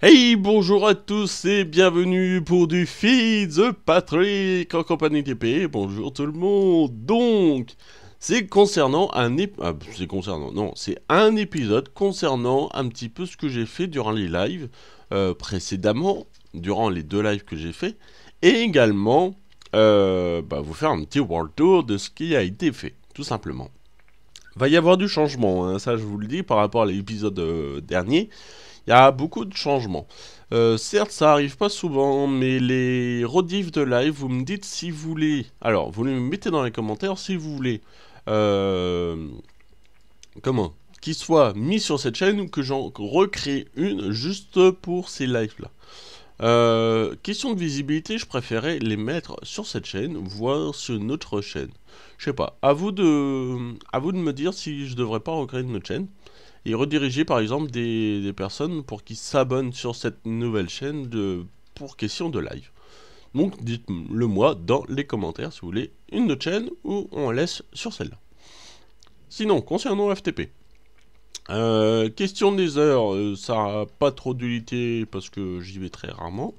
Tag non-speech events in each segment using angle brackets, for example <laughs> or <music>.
Hey, bonjour à tous et bienvenue pour du Feed the Patrick en compagnie tp Bonjour tout le monde. Donc, c'est concernant un épisode. Ah, concernant, non, c'est un épisode concernant un petit peu ce que j'ai fait durant les lives euh, précédemment durant les deux lives que j'ai fait, et également euh, bah, vous faire un petit world tour de ce qui a été fait, tout simplement. Va y avoir du changement, hein, ça je vous le dis par rapport à l'épisode euh, dernier. Il y a beaucoup de changements. Euh, certes, ça arrive pas souvent, mais les rediffs de live, vous me dites si vous voulez. Alors, vous me mettez dans les commentaires si vous voulez. comment Qu'ils soient mis sur cette chaîne ou que j'en recrée une juste pour ces lives-là. Euh, question de visibilité, je préférais les mettre sur cette chaîne, voire sur une autre chaîne. Je sais pas, à vous, de, à vous de me dire si je devrais pas recréer une autre chaîne et rediriger par exemple des, personnes pour qu'ils s'abonnent sur cette nouvelle chaîne pour question de live. Donc dites-le moi dans les commentaires si vous voulez une autre chaîne ou on laisse sur celle-là. Sinon, concernant FTP, euh, question des heures, euh, ça n'a pas trop d'unité parce que j'y vais très rarement.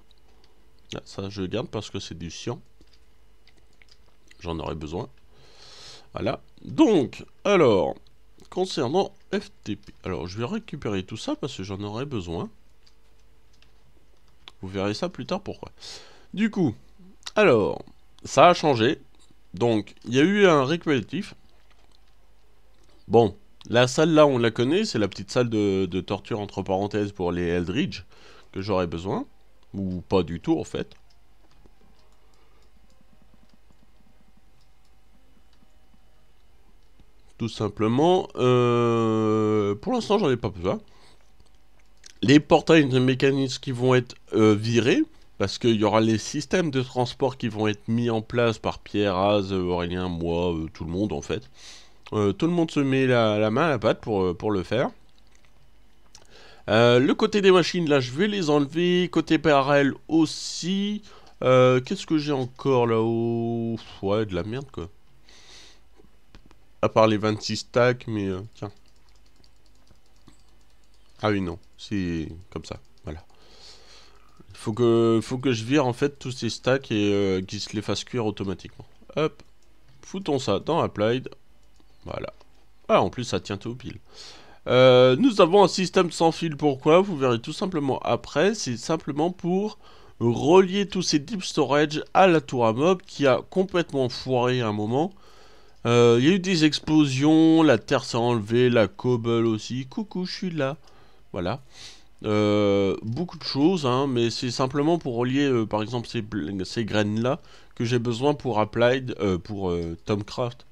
Ah, ça, je garde parce que c'est du sien. J'en aurais besoin. Voilà. Donc, alors, concernant FTP. Alors, je vais récupérer tout ça parce que j'en aurais besoin. Vous verrez ça plus tard pourquoi. Du coup, alors, ça a changé. Donc, il y a eu un récupératif. Bon, la salle là, on la connaît, c'est la petite salle de, torture entre parenthèses pour les Eldridge que j'aurais besoin. Ou pas du tout en fait. Tout simplement, euh, pour l'instant j'en ai pas besoin. Les portails de mécanismes qui vont être euh, virés, parce qu'il y aura les systèmes de transport qui vont être mis en place par Pierre, Az, Aurélien, moi, euh, tout le monde en fait. Euh, tout le monde se met la, main à la pâte pour, euh, pour le faire. Euh, le côté des machines, là, je vais les enlever. Côté PRL aussi. Qu'est-ce que j'ai encore là-haut Ouais, de la merde, quoi. À part les 26 stacks, mais... tiens. Ah oui, non. C'est comme ça. Voilà. Faut que, faut que je vire, en fait, tous ces stacks et qu'ils se les fassent cuire automatiquement. Hop. Foutons ça dans Applied. Voilà. Ah, en plus, ça tient tout pile. Euh, nous avons un système sans fil. Pourquoi Vous verrez tout simplement après. C'est simplement pour relier tous ces deep storage à la tour à mob qui a complètement foiré un moment. Euh, il y a eu des explosions, la terre s'est enlevée, la cobble aussi. Coucou, je suis là. Voilà. Euh, beaucoup de choses, hein, mais c'est simplement pour relier par exemple ces, graines là que j'ai besoin pour Applied, pour Tomcraft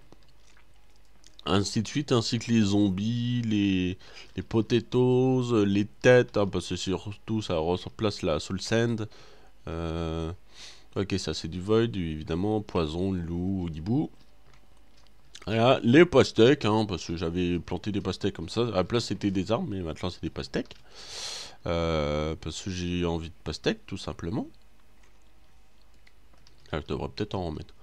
ainsi de suite, ainsi que les zombies, les, les potatoes, les têtes, hein, parce que surtout ça remplace la soul sand. Euh, ok, ça c'est du void, évidemment, poison, loup, hibou. Voilà, les pastèques, hein, parce que j'avais planté des pastèques comme ça. À la place c'était des arbres, mais maintenant c'est des pastèques. Euh, parce que j'ai envie de pastèques, tout simplement. Là, je devrais peut-être en remettre.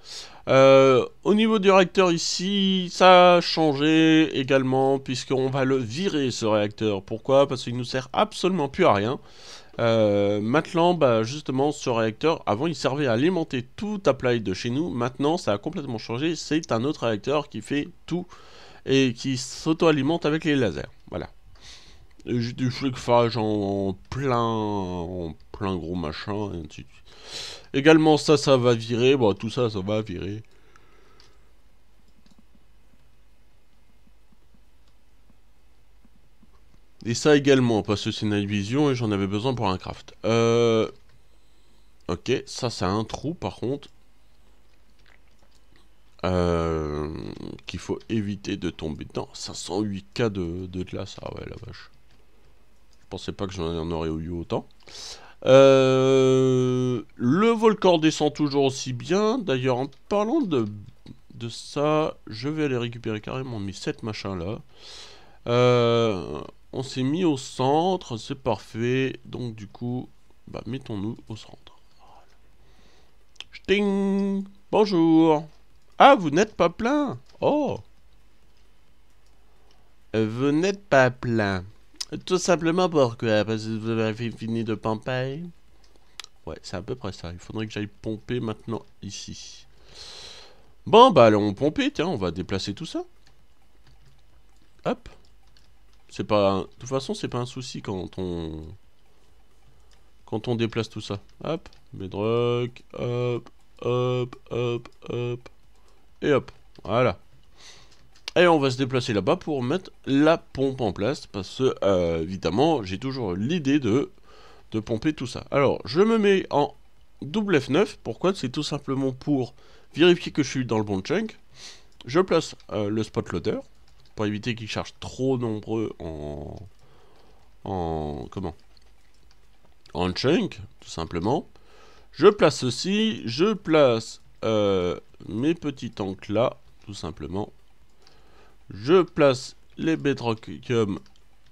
Euh, au niveau du réacteur ici, ça a changé également, puisqu'on va le virer ce réacteur. Pourquoi Parce qu'il ne nous sert absolument plus à rien. Euh, maintenant, bah, justement, ce réacteur, avant il servait à alimenter tout Applied de chez nous. Maintenant, ça a complètement changé. C'est un autre réacteur qui fait tout et qui s'auto-alimente avec les lasers. Voilà. J'ai du flicfage en, en plein, en plein gros machin. Et ainsi de suite. Également, ça, ça va virer. Bon, tout ça, ça va virer. Et ça également, parce que c'est une vision et j'en avais besoin pour un craft. Euh... Ok, ça, c'est un trou, par contre. Euh, qu'il faut éviter de tomber dedans. 508k de, de glace, ah ouais, la vache. Je pensais pas que j'en aurais eu autant. Euh, le volcan descend toujours aussi bien. D'ailleurs, en parlant de, ça, je vais aller récupérer carrément mes 7 machin là. Euh, on s'est mis au centre, c'est parfait. Donc du coup, bah, mettons-nous au centre. Sting Bonjour Ah, vous n'êtes pas plein Oh euh, Vous n'êtes pas plein tout simplement pour que vous avez fini de pomper Ouais, c'est à peu près ça. Il faudrait que j'aille pomper maintenant ici. Bon, bah allons pomper. Tiens, on va déplacer tout ça. Hop. C'est pas... De toute façon, c'est pas un souci quand on... Quand on déplace tout ça. Hop. Bedrock. Hop. Hop. Hop. Hop. Et hop. Voilà. Et on va se déplacer là-bas pour mettre la pompe en place, parce que, euh, évidemment, j'ai toujours l'idée de, de pomper tout ça. Alors, je me mets en double F9, pourquoi C'est tout simplement pour vérifier que je suis dans le bon chunk. Je place euh, le spot loader, pour éviter qu'il charge trop nombreux en... en... comment En chunk, tout simplement. Je place ceci, je place euh, mes petits tanks là, tout simplement. Je place les Bedrockium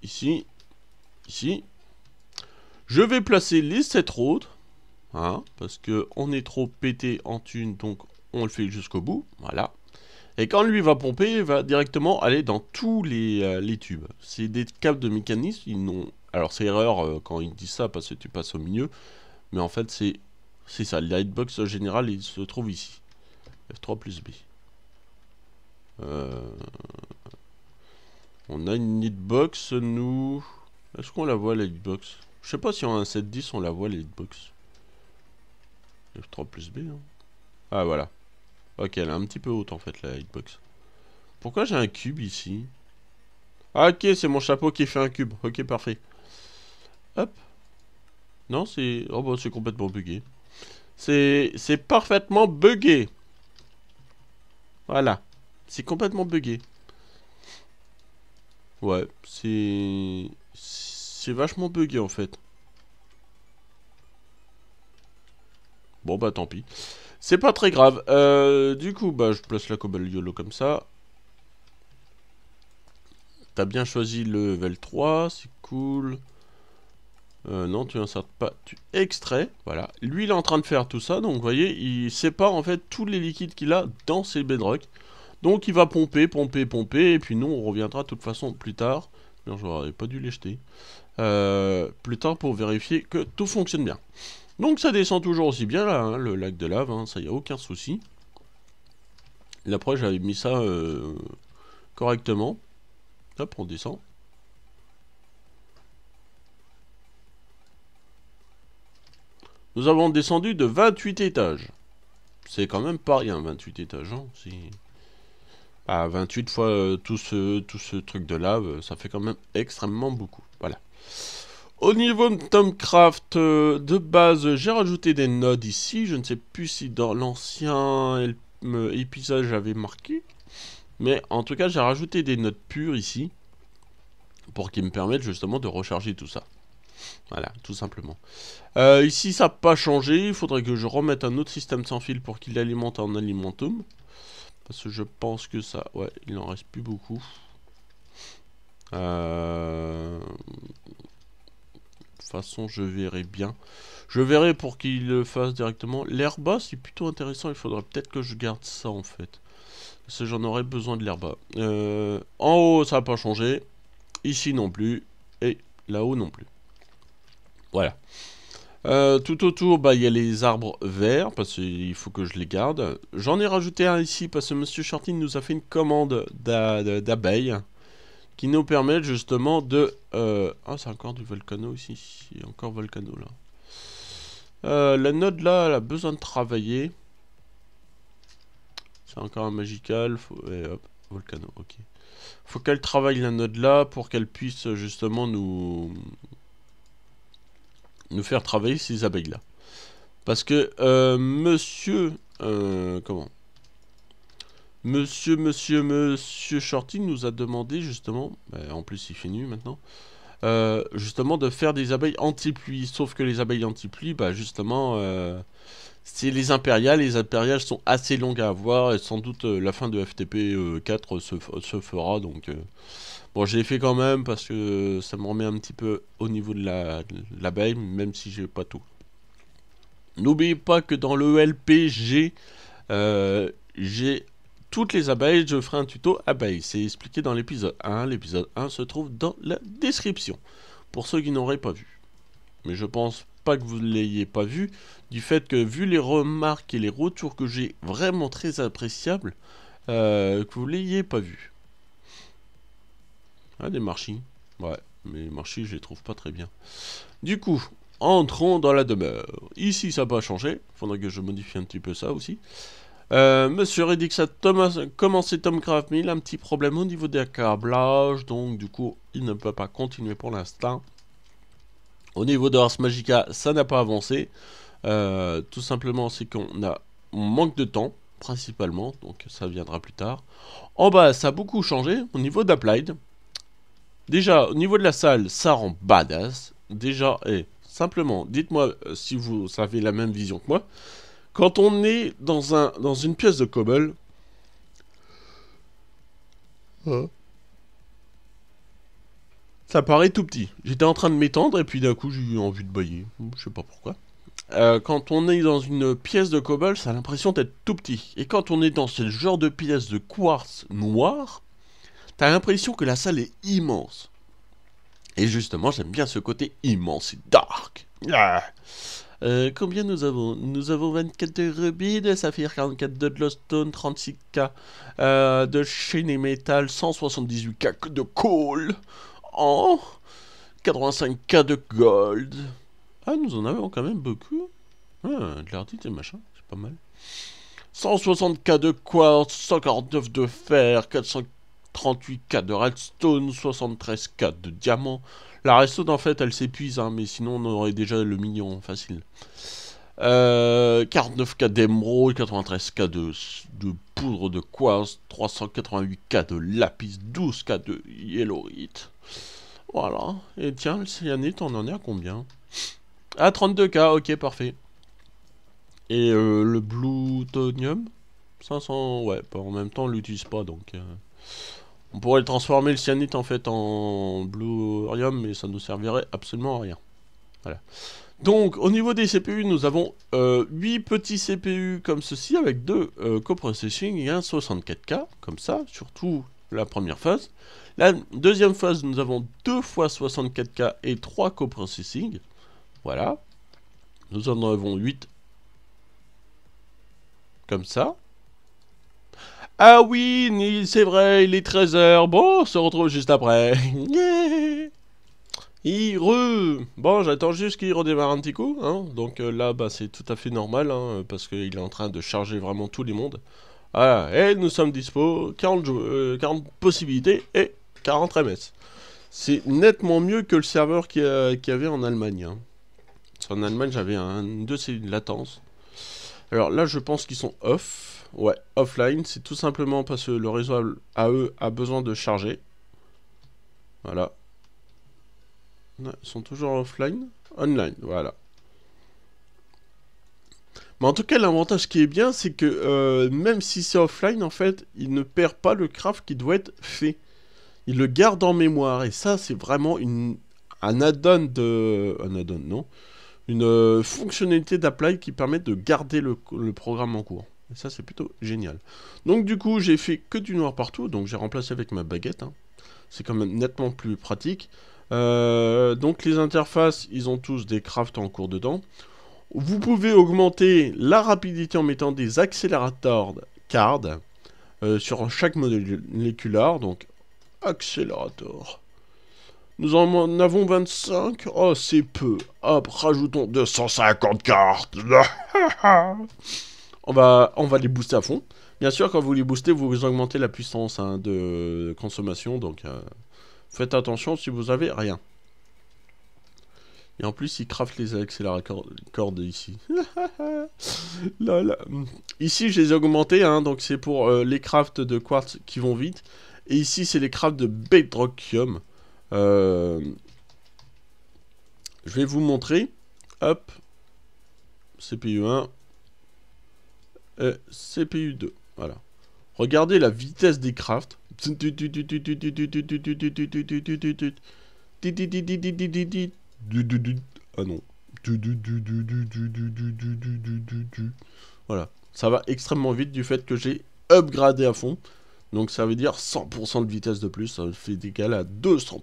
ici, ici. Je vais placer les 7 autres, hein, parce que on est trop pété en thune, donc on le fait jusqu'au bout, voilà. Et quand lui va pomper, il va directement aller dans tous les, euh, les tubes. C'est des câbles de mécanisme, ils Alors c'est erreur euh, quand il dit ça, parce que tu passes au milieu, mais en fait c'est ça, le lightbox général il se trouve ici. F3 plus B. Euh, on a une hitbox, nous. Est-ce qu'on la voit, la hitbox Je sais pas si on a un 7-10, on la voit, la hitbox. F3 plus B. Hein. Ah, voilà. Ok, elle est un petit peu haute, en fait, la hitbox. Pourquoi j'ai un cube ici ah, ok, c'est mon chapeau qui fait un cube. Ok, parfait. Hop. Non, c'est... Oh, bah, c'est complètement bugué. C'est parfaitement bugué. Voilà. C'est complètement buggé. Ouais, c'est... C'est vachement buggé en fait. Bon bah tant pis. C'est pas très grave. Euh, du coup, bah je place la cobalt YOLO comme ça. T'as bien choisi le level 3, c'est cool. Euh, non, tu insertes pas, tu extrais, voilà. Lui, il est en train de faire tout ça, donc vous voyez, il sépare en fait tous les liquides qu'il a dans ses bedrocks. Donc il va pomper, pomper, pomper, et puis nous on reviendra de toute façon plus tard. Bien, j'aurais pas dû les jeter. Euh, plus tard pour vérifier que tout fonctionne bien. Donc ça descend toujours aussi bien là, hein, le lac de lave, hein, ça y a aucun souci. après, j'avais mis ça euh, correctement. Hop, on descend. Nous avons descendu de 28 étages. C'est quand même pas rien, 28 étages. Hein, à 28 fois euh, tout, ce, tout ce truc de euh, lave, ça fait quand même extrêmement beaucoup. Voilà. Au niveau de Tomcraft, euh, de base, j'ai rajouté des nodes ici. Je ne sais plus si dans l'ancien épisode j'avais marqué. Mais en tout cas, j'ai rajouté des nodes pures ici. Pour qu'ils me permettent justement de recharger tout ça. Voilà, tout simplement. ici, ça n'a pas changé. Il faudrait que je remette un autre système sans fil pour qu'il alimente en alimentum je pense que ça... Ouais, il en reste plus beaucoup. Euh, de toute façon, je verrai bien. Je verrai pour qu'il le fasse directement. bas, c'est plutôt intéressant. Il faudrait peut-être que je garde ça, en fait. Parce que j'en aurais besoin de l'air bas. Euh, en haut, ça n'a pas changé. Ici non plus. Et là-haut non plus. Voilà. Euh, tout autour, bah, il y a les arbres verts, parce qu'il faut que je les garde. J'en ai rajouté un ici, parce que Monsieur Shortin nous a fait une commande d'abeilles, qui nous permet justement de... Euh, ah, c'est encore du volcano ici. Il encore volcano, là. Euh, la node, là, elle a besoin de travailler. C'est encore un magical. Faut... volcano, ok. Faut qu'elle travaille la node, là, pour qu'elle puisse justement nous nous faire travailler ces abeilles-là. Parce que euh, monsieur... Euh, comment Monsieur, monsieur, monsieur Shorty nous a demandé justement... Ben, en plus, il fait nu maintenant. Euh, justement de faire des abeilles anti-pluie. Sauf que les abeilles anti-pluie, bah, justement, c'est les impériales. Les impériales sont assez longues à avoir et sans doute euh, la fin de FTP 4 euh, se, fera. Donc, euh, bon, j'ai fait quand même parce que ça me remet un petit peu au niveau de la, même si j'ai pas tout. N'oubliez pas que dans le LPG, j'ai toutes les abeilles. Je ferai un tuto abeille. C'est expliqué dans l'épisode 1. L'épisode 1 se trouve dans la description pour ceux qui n'auraient pas vu. Mais je pense pas que vous ne l'ayez pas vu, du fait que vu les remarques et les retours que j'ai vraiment très appréciables, euh, que vous ne l'ayez pas vu. Ah, des marchis. Ouais, mais les marchis, je les trouve pas très bien. Du coup, entrons dans la demeure. Ici, ça n'a pas changé. Faudrait que je modifie un petit peu ça aussi. Euh, monsieur Redix a Thomas, commencé Tomcraft, mais il a un petit problème au niveau des câblages, donc du coup, il ne peut pas continuer pour l'instant. Au niveau de Magica, ça n'a pas avancé. Euh, tout simplement, c'est qu'on a manque de temps, principalement, donc ça viendra plus tard. En bas, ça a beaucoup changé au niveau d'Applied. Déjà, au niveau de la salle, ça rend badass. Déjà, et simplement, dites-moi euh, si vous avez la même vision que moi. Quand on est dans, un, dans une pièce de cobble... Hein ça paraît tout petit. J'étais en train de m'étendre et puis d'un coup j'ai eu envie de bailler. Je sais pas pourquoi. Euh, quand on est dans une pièce de cobalt, ça a l'impression d'être tout petit. Et quand on est dans ce genre de pièce de quartz noir, t'as l'impression que la salle est immense. Et justement, j'aime bien ce côté immense et dark. Ah. Euh, combien nous avons Nous avons 24 de rubis, de saphir, 44 de glowstone, 36k euh, de chaîne et métal, 178k de coal, Oh 85k de gold Ah, nous en avons quand même beaucoup. Ah, de l'artiste et machin, c'est pas mal. 160k de quartz, 149 de fer, 438k de redstone, 73k de diamant. La redstone, en fait, elle s'épuise, hein, mais sinon, on aurait déjà le million, facile. 49k euh, d'émeraude, 93k de, de de quartz, 388K de lapis, 12K de yellowite. Voilà. Et tiens, le cyanite, on en est à combien À 32K, ok, parfait. Et euh, le plutonium 500, ouais, pas en même temps, on l'utilise pas, donc... Euh, on pourrait transformer le cyanite, en fait, en blurium, mais ça ne servirait absolument à rien. Voilà. Donc, au niveau des CPU, nous avons 8 euh, petits CPU comme ceci, avec 2 euh, coprocessing et un 64K, comme ça, surtout la première phase. La deuxième phase, nous avons 2 fois 64K et 3 coprocessing. Voilà. Nous en avons 8. Comme ça. Ah oui, c'est vrai, il est 13h. Bon, on se retrouve juste après. <laughs> Ire Bon, j'attends juste qu'il redémarre un petit coup, hein. donc euh, là, bah, c'est tout à fait normal, hein, parce qu'il est en train de charger vraiment tous les mondes. Voilà, ah, et nous sommes dispo, 40, euh, possibilités et 40 MS. C'est nettement mieux que le serveur qu'il y, avait en Allemagne. Hein. En Allemagne, j'avais un deux de latence. Alors là, je pense qu'ils sont off. Ouais, offline, c'est tout simplement parce que le réseau AE a besoin de charger. Voilà, ils sont toujours offline Online, voilà. Mais en tout cas, l'avantage qui est bien, c'est que euh, même si c'est offline, en fait, il ne perd pas le craft qui doit être fait. Il le garde en mémoire. Et ça, c'est vraiment une, un add-on de... Un add-on, non Une euh, fonctionnalité d'Apply qui permet de garder le, programme en cours. Et ça, c'est plutôt génial. Donc, du coup, j'ai fait que du noir partout. Donc, j'ai remplacé avec ma baguette. Hein. C'est quand même nettement plus pratique. Euh, donc les interfaces, ils ont tous des crafts en cours dedans. Vous pouvez augmenter la rapidité en mettant des accélérateurs cards euh, sur chaque moléculaire. Donc accélérateur. Nous en avons 25 Oh, c'est peu. Hop, rajoutons 250 cartes. <laughs> on, va, on va les booster à fond. Bien sûr, quand vous les boostez, vous augmentez la puissance hein, de consommation. Donc, euh, Faites attention si vous avez rien. Et en plus, ils craftent les accélérateurs cordes ici. <laughs> Ici, je les ai augmentés, hein, donc c'est pour euh, les crafts de quartz qui vont vite. Et ici, c'est les crafts de bedrockium. Euh, je vais vous montrer. Hop. CPU1. Et euh, CPU2. Voilà. Regardez la vitesse des crafts. Ah non. Voilà. Ça va extrêmement vite du fait que j'ai upgradé à fond. Donc ça veut dire 100% de vitesse de plus. Ça fait égal à 200%.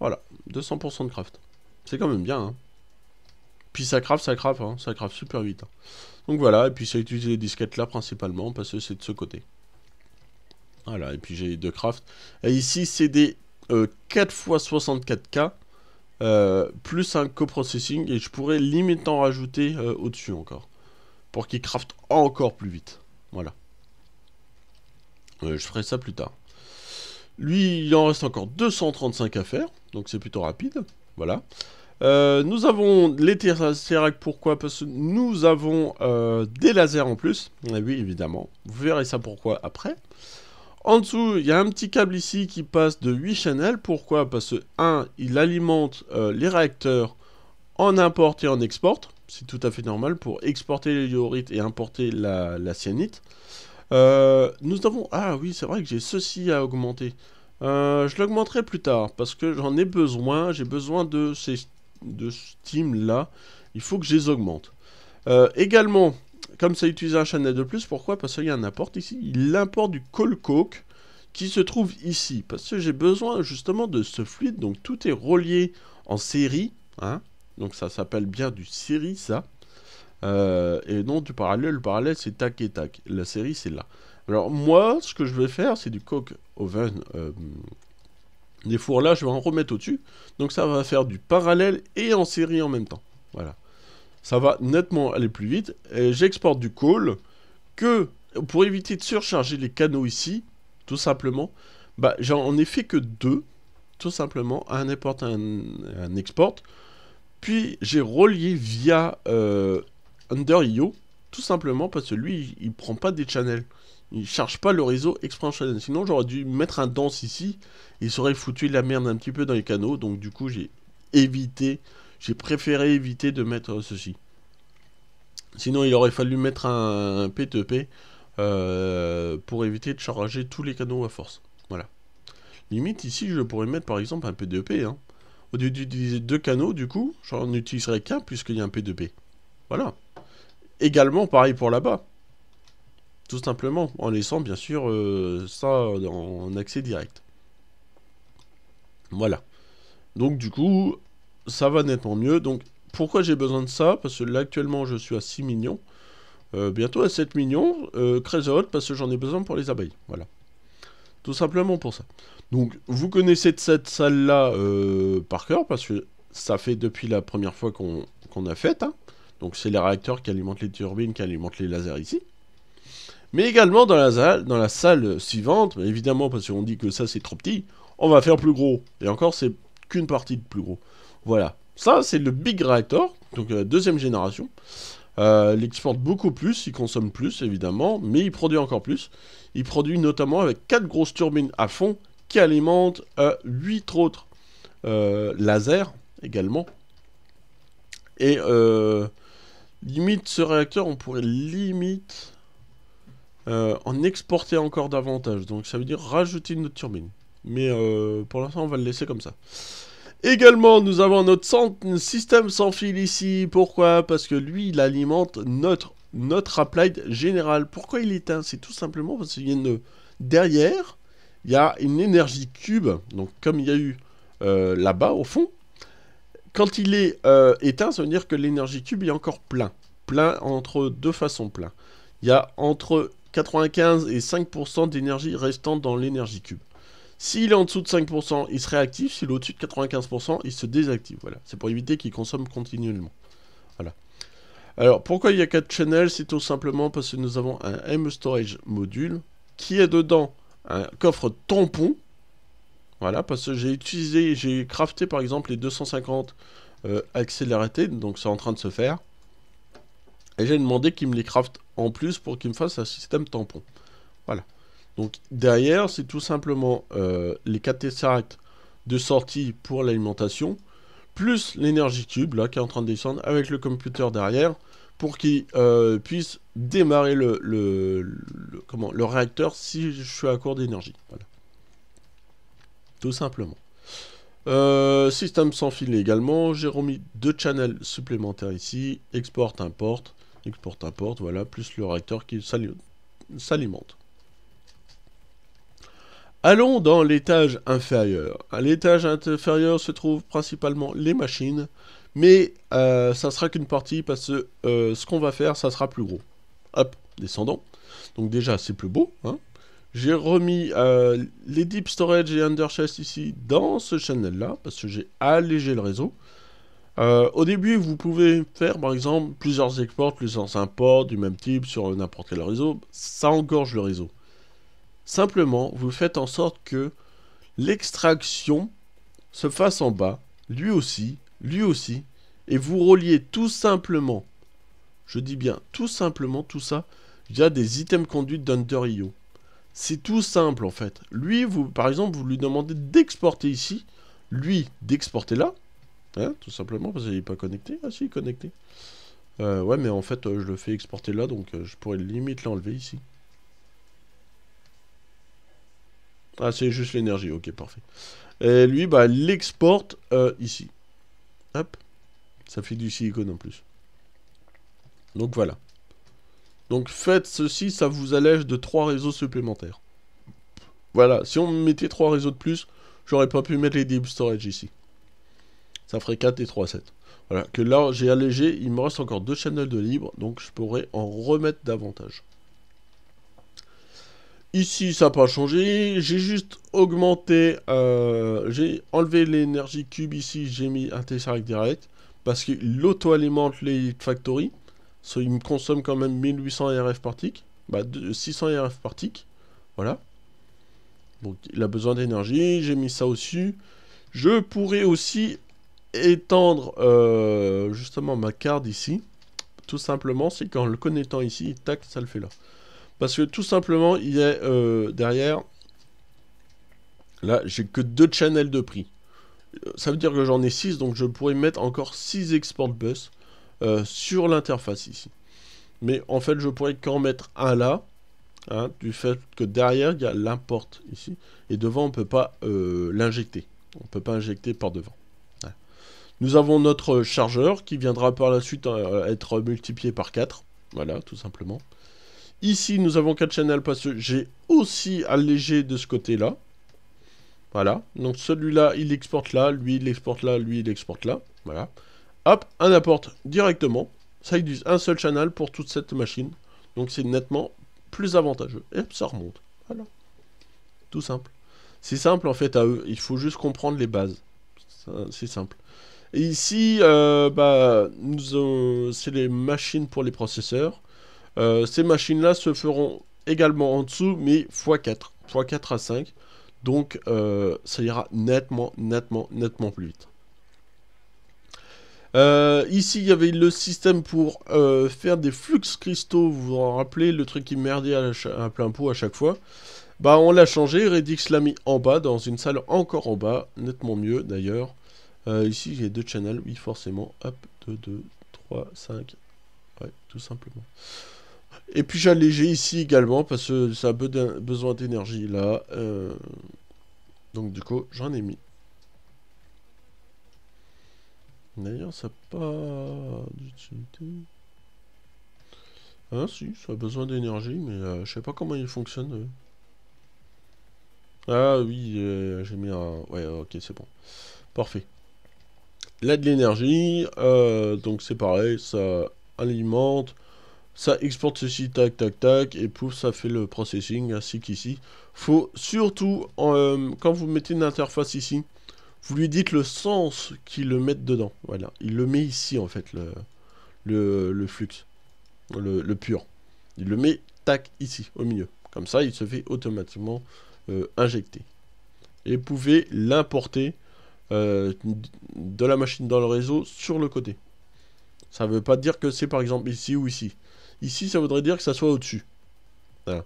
Voilà. 200% de craft. C'est quand même bien. Hein. Puis ça craft, ça craft. Hein. Ça craft super vite. Hein. Donc voilà. Et puis ça utilise les disquettes là principalement parce que c'est de ce côté. Voilà, ah et puis j'ai deux craft. Et ici, c'est des 4 x 64K, plus un coprocessing, et je pourrais limite en rajouter euh, au-dessus encore, pour qu'il craft encore plus vite. Voilà. Euh, je ferai ça plus tard. Lui, il en reste encore 235 à faire, donc c'est plutôt rapide. Voilà. Euh, nous avons les Tesseract, pourquoi Parce que nous avons des lasers en plus. oui, évidemment. Vous verrez ça pourquoi après. En dessous, il y a un petit câble ici qui passe de 8 channels. Pourquoi Parce que 1, il alimente euh, les réacteurs en import et en export. C'est tout à fait normal pour exporter l'héliorite et importer la, cyanite. Euh, nous avons... Ah oui, c'est vrai que j'ai ceci à augmenter. Euh, je l'augmenterai plus tard parce que j'en ai besoin. J'ai besoin de ces de Steam là. Il faut que je les augmente. également, comme ça utilise un channel de plus, pourquoi Parce qu'il y a un import ici. Il importe du col coke qui se trouve ici. Parce que j'ai besoin justement de ce fluide. Donc tout est relié en série. Hein. donc ça s'appelle bien du série ça. Euh, et non du parallèle. Le parallèle c'est tac et tac. La série c'est là. Alors moi ce que je vais faire c'est du coke oven. Euh, des fours là je vais en remettre au dessus. Donc ça va faire du parallèle et en série en même temps. Voilà ça va nettement aller plus vite. J'exporte du call que, pour éviter de surcharger les canaux ici, tout simplement, bah, j'en ai fait que deux, tout simplement, un import un, export. Puis j'ai relié via euh, Under Under.io, tout simplement parce que lui, il, prend pas des channels. Il charge pas le réseau Express Channel. Sinon, j'aurais dû mettre un danse ici. Il serait foutu la merde un petit peu dans les canaux. Donc, du coup, j'ai évité j'ai préféré éviter de mettre ceci. Sinon, il aurait fallu mettre un, P2P euh, pour éviter de charger tous les canaux à force. Voilà. Limite, ici, je pourrais mettre par exemple un P2P. Hein. Au lieu d'utiliser deux canaux, du coup, j'en utiliserai qu'un puisqu'il y a un P2P. Voilà. Également, pareil pour là-bas. Tout simplement, en laissant bien sûr euh, ça en accès direct. Voilà. Donc du coup, ça va nettement mieux. Donc pourquoi j'ai besoin de ça Parce que là actuellement je suis à 6 millions. Euh, bientôt à 7 millions, euh, hot parce que j'en ai besoin pour les abeilles. Voilà. Tout simplement pour ça. Donc, vous connaissez cette salle-là euh, par cœur, parce que ça fait depuis la première fois qu'on a fait. Hein. Donc, c'est les réacteurs qui alimentent les turbines, qui alimentent les lasers ici. Mais également dans la, salle, dans la salle suivante, évidemment, parce qu'on dit que ça c'est trop petit, on va faire plus gros. Et encore, c'est qu'une partie de plus gros. Voilà. Ça, c'est le Big Reactor, donc la euh, deuxième génération. Euh, il exporte beaucoup plus, il consomme plus évidemment, mais il produit encore plus. Il produit notamment avec 4 grosses turbines à fond qui alimentent 8 euh, autres lasers également. Et limite ce réacteur, on pourrait limite en exporter encore davantage. Donc ça veut dire rajouter une autre turbine. Mais pour l'instant, on va le laisser comme ça. Également, nous avons notre système sans fil ici. Pourquoi Parce que lui, il alimente notre, notre applied général. Pourquoi il est éteint C'est tout simplement parce qu'il y a une... Derrière, il y a une énergie cube. Donc, comme il y a eu euh, là-bas, au fond, quand il est euh, éteint, ça veut dire que l'énergie cube est encore plein. Plein entre deux façons plein. Il y a entre 95 et 5% d'énergie restante dans l'énergie cube. S'il est en dessous de 5%, il se réactive. S'il est au-dessus de 95%, il se désactive. Voilà. C'est pour éviter qu'il consomme continuellement. Voilà. Alors, pourquoi il y a 4 channels C'est tout simplement parce que nous avons un M Storage module qui est dedans un coffre tampon. Voilà, parce que j'ai utilisé, j'ai crafté par exemple les 250 euh, accélérés. donc c'est en train de se faire. Et j'ai demandé qu'il me les crafte en plus pour qu'il me fasse un système tampon. Voilà. Donc derrière, c'est tout simplement euh, les 4 de sortie pour l'alimentation, plus l'énergie cube là qui est en train de descendre avec le computer derrière pour qu'il euh, puisse démarrer le, comment, le réacteur si je suis à court d'énergie. Tout simplement. Euh, système sans fil également, j'ai remis deux channels supplémentaires ici, export, import, export, importe voilà, plus le réacteur qui s'alimente. Allons dans l'étage inférieur. À l'étage inférieur se trouvent principalement les machines, mais euh, ça sera qu'une partie parce que euh, ce qu'on va faire, ça sera plus gros. Hop, descendons. Donc déjà, c'est plus beau. Hein. J'ai remis euh, les Deep Storage et Underchest ici dans ce channel-là, parce que j'ai allégé le réseau. au début, vous pouvez faire, par exemple, plusieurs exports, plusieurs imports du même type sur n'importe quel réseau. Ça engorge le réseau. Simplement, vous faites en sorte que l'extraction se fasse en bas, lui aussi, lui aussi, et vous reliez tout simplement, je dis bien tout simplement tout ça, via des items conduits d'Under.io. C'est tout simple en fait. Lui, vous, par exemple, vous lui demandez d'exporter ici, lui d'exporter là, hein, tout simplement parce qu'il n'est pas connecté. Ah si, il est connecté. Euh, ouais, mais en fait, euh, je le fais exporter là, donc euh, je pourrais limite l'enlever ici. Ah, c'est juste l'énergie, ok, parfait. Et lui, bah, l'exporte euh, ici. Hop. Ça fait du silicone en plus. Donc voilà. Donc faites ceci, ça vous allège de 3 réseaux supplémentaires. Voilà, si on mettait 3 réseaux de plus, j'aurais pas pu mettre les deep storage ici. Ça ferait 4 et 3, 7. Voilà, que là j'ai allégé, il me reste encore 2 channels de libre, donc je pourrais en remettre davantage. Ici, ça n'a pas changé. J'ai juste augmenté, euh, j'ai enlevé l'énergie cube ici, j'ai mis un Tesseract direct. Parce qu'il auto-alimente les factories. So, il me consomme quand même 1800 RF par tick. Bah, 600 RF par tick. Voilà. Donc il a besoin d'énergie, j'ai mis ça au-dessus. Je pourrais aussi étendre euh, justement ma carte ici. Tout simplement, c'est qu'en le connectant ici, tac, ça le fait là. Parce que tout simplement, il y a euh, derrière, là, j'ai que deux channels de prix. Euh, ça veut dire que j'en ai six, donc je pourrais mettre encore 6 export bus euh, sur l'interface ici. Mais en fait, je pourrais qu'en mettre un là, hein, du fait que derrière, il y a l'import ici. Et devant, on ne peut pas l'injecter. On ne peut pas injecter par devant. Nous avons notre chargeur qui viendra par la suite être multiplié par 4. Voilà, tout simplement. Ici, nous avons 4 channels parce que j'ai aussi allégé de ce côté-là. Voilà. Donc celui-là, il exporte là, lui, il exporte là, lui, il exporte là. Voilà. Hop, un apporte directement. Ça, il un seul channel pour toute cette machine. Donc c'est nettement plus avantageux. Et ça remonte. Voilà. Tout simple. C'est simple en fait à eux. Il faut juste comprendre les bases. C'est simple. Et ici, euh, bah, euh, c'est les machines pour les processeurs. Euh, ces machines-là se feront également en dessous, mais x4, x4 à 5. Donc euh, ça ira nettement, nettement, nettement plus vite. Euh, ici, il y avait le système pour faire des flux cristaux, vous vous en rappelez, le truc qui merdait à, à plein pot à chaque fois. Bah, on l'a changé, Redix l'a mis en bas, dans une salle encore en bas, nettement mieux d'ailleurs. ici, j'ai deux channels, oui, forcément. Hop, 2, 2, 3, 5. Ouais, tout simplement. Et puis j'allégeais ici également parce que ça a besoin d'énergie là. Euh. Donc du coup, j'en ai mis. D'ailleurs, ça n'a pas d'utilité. Ah si, ça a besoin d'énergie, mais je euh, je sais pas comment il fonctionne. Euh. Ah oui, j'ai mis un... Ouais, ok, c'est bon. Parfait. Là, de l'énergie, donc c'est pareil, ça alimente ça exporte ceci, tac, tac, tac, et pouf, ça fait le processing, ainsi qu'ici. Faut surtout, euh, quand vous mettez une interface ici, vous lui dites le sens qu'il le met dedans. Voilà, il le met ici, en fait, le, le, flux, le, pur. Il le met, tac, ici, au milieu. Comme ça, il se fait automatiquement euh, injecter. Et vous pouvez l'importer euh, de la machine dans le réseau sur le côté. Ça ne veut pas dire que c'est par exemple ici ou ici. Ici, ça voudrait dire que ça soit au-dessus. Hein.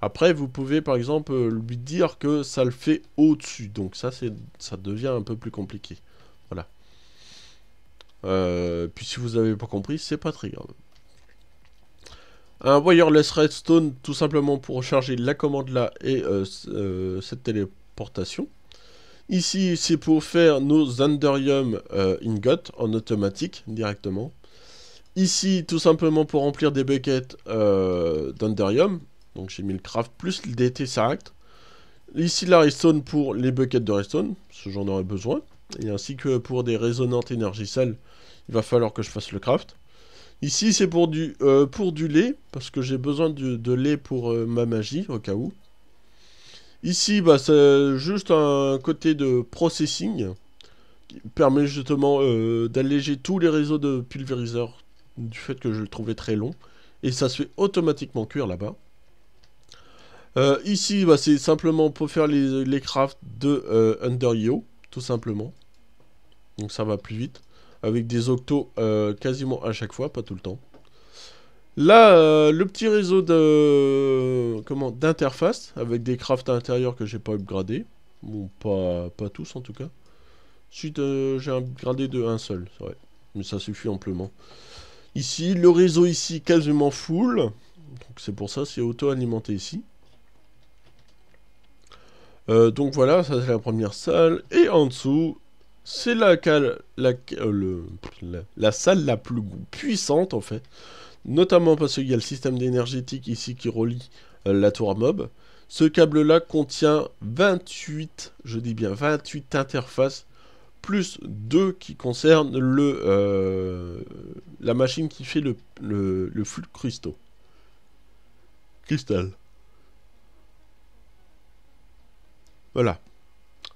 Après, vous pouvez par exemple euh, lui dire que ça le fait au-dessus. Donc ça, ça devient un peu plus compliqué. Voilà. Euh, puis si vous n'avez pas compris, c'est pas très grave. Un wireless redstone, tout simplement pour charger la commande là et euh, cette téléportation. Ici, c'est pour faire nos enderium ingot en automatique directement. Ici, tout simplement pour remplir des buckets euh, d'Underium. Donc j'ai mis le craft plus le DT Saract. Ici, la Restone pour les buckets de redstone, ce j'en aurais besoin. Et ainsi que pour des résonantes énergie il va falloir que je fasse le craft. Ici, c'est pour, du, euh, pour du lait, parce que j'ai besoin de lait pour euh, ma magie, au cas où. Ici, bah, c'est juste un côté de processing, qui permet justement euh, d'alléger tous les réseaux de pulvériseurs du fait que je le trouvais très long. Et ça se fait automatiquement cuire là-bas. Euh, ici, bah, c'est simplement pour faire les, crafts de euh, under Under.io, tout simplement. Donc ça va plus vite. Avec des octos euh, quasiment à chaque fois, pas tout le temps. Là, le petit réseau de comment d'interface, avec des crafts à l'intérieur que j'ai pas upgradé. Bon, pas, pas tous en tout cas. Ensuite, j'ai upgradé de un seul, c'est vrai. Mais ça suffit amplement ici, le réseau ici quasiment full, donc c'est pour ça c'est auto-alimenté ici. Euh, donc voilà, ça c'est la première salle, et en dessous, c'est euh, la, salle la plus puissante en fait, notamment parce qu'il y a le système d'énergétique ici qui relie euh, la tour à mob. Ce câble là contient 28, je dis bien 28 interfaces plus deux qui concerne le, euh, la machine qui fait le, le, flux cristaux. Cristal. Voilà.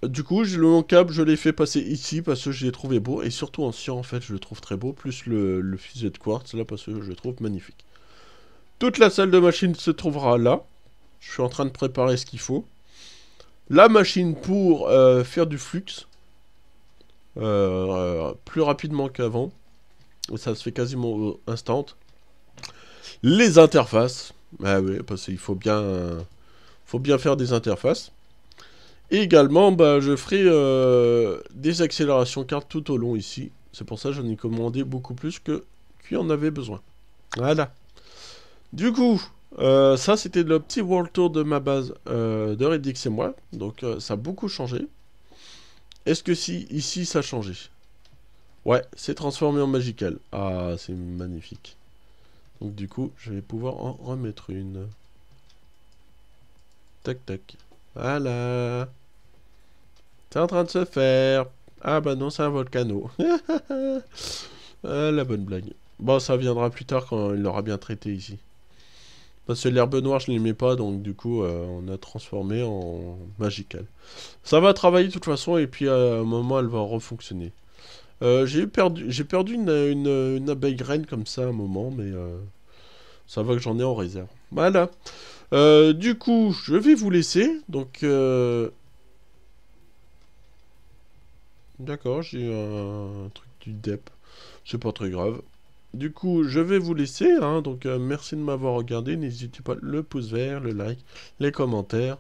Du coup, le long câble, je l'ai fait passer ici parce que je l'ai trouvé beau. Et surtout en cyan, en fait, je le trouve très beau. Plus le, le de quartz, là, parce que je le trouve magnifique. Toute la salle de machine se trouvera là. Je suis en train de préparer ce qu'il faut. La machine pour euh, faire du flux. Euh, plus rapidement qu'avant. Ça se fait quasiment instant. Les interfaces. Bah oui, parce qu'il faut bien, faut bien faire des interfaces. Et également, bah, je ferai euh, des accélérations cartes tout au long ici. C'est pour ça que j'en ai commandé beaucoup plus que qui en avait besoin. Voilà. Du coup, euh, ça c'était le petit world tour de ma base de Redix et moi. Donc ça a beaucoup changé. Est-ce que si, ici, ça a changé Ouais, c'est transformé en magical. Ah, c'est magnifique. Donc du coup, je vais pouvoir en remettre une. Tac, tac. Voilà. C'est en train de se faire. Ah bah non, c'est un volcano. <laughs> Ah, la bonne blague. Bon, ça viendra plus tard quand il l'aura bien traité ici. Parce que l'herbe noire, je ne l'aimais pas, donc du coup, euh, on a transformé en magical. Ça va travailler de toute façon, et puis euh, à un moment, elle va refonctionner. Euh, j'ai perdu, une, abeille graine comme ça à un moment, mais ça va que j'en ai en réserve. Voilà. du coup, je vais vous laisser. Donc, d'accord, j'ai un, un, truc du DEP. C'est pas très grave. Du coup, je vais vous laisser. Hein. donc, euh, merci de m'avoir regardé. N'hésitez pas le pouce vert, le like, les commentaires.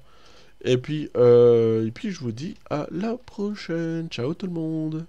Et puis, euh, et puis, je vous dis à la prochaine. Ciao tout le monde.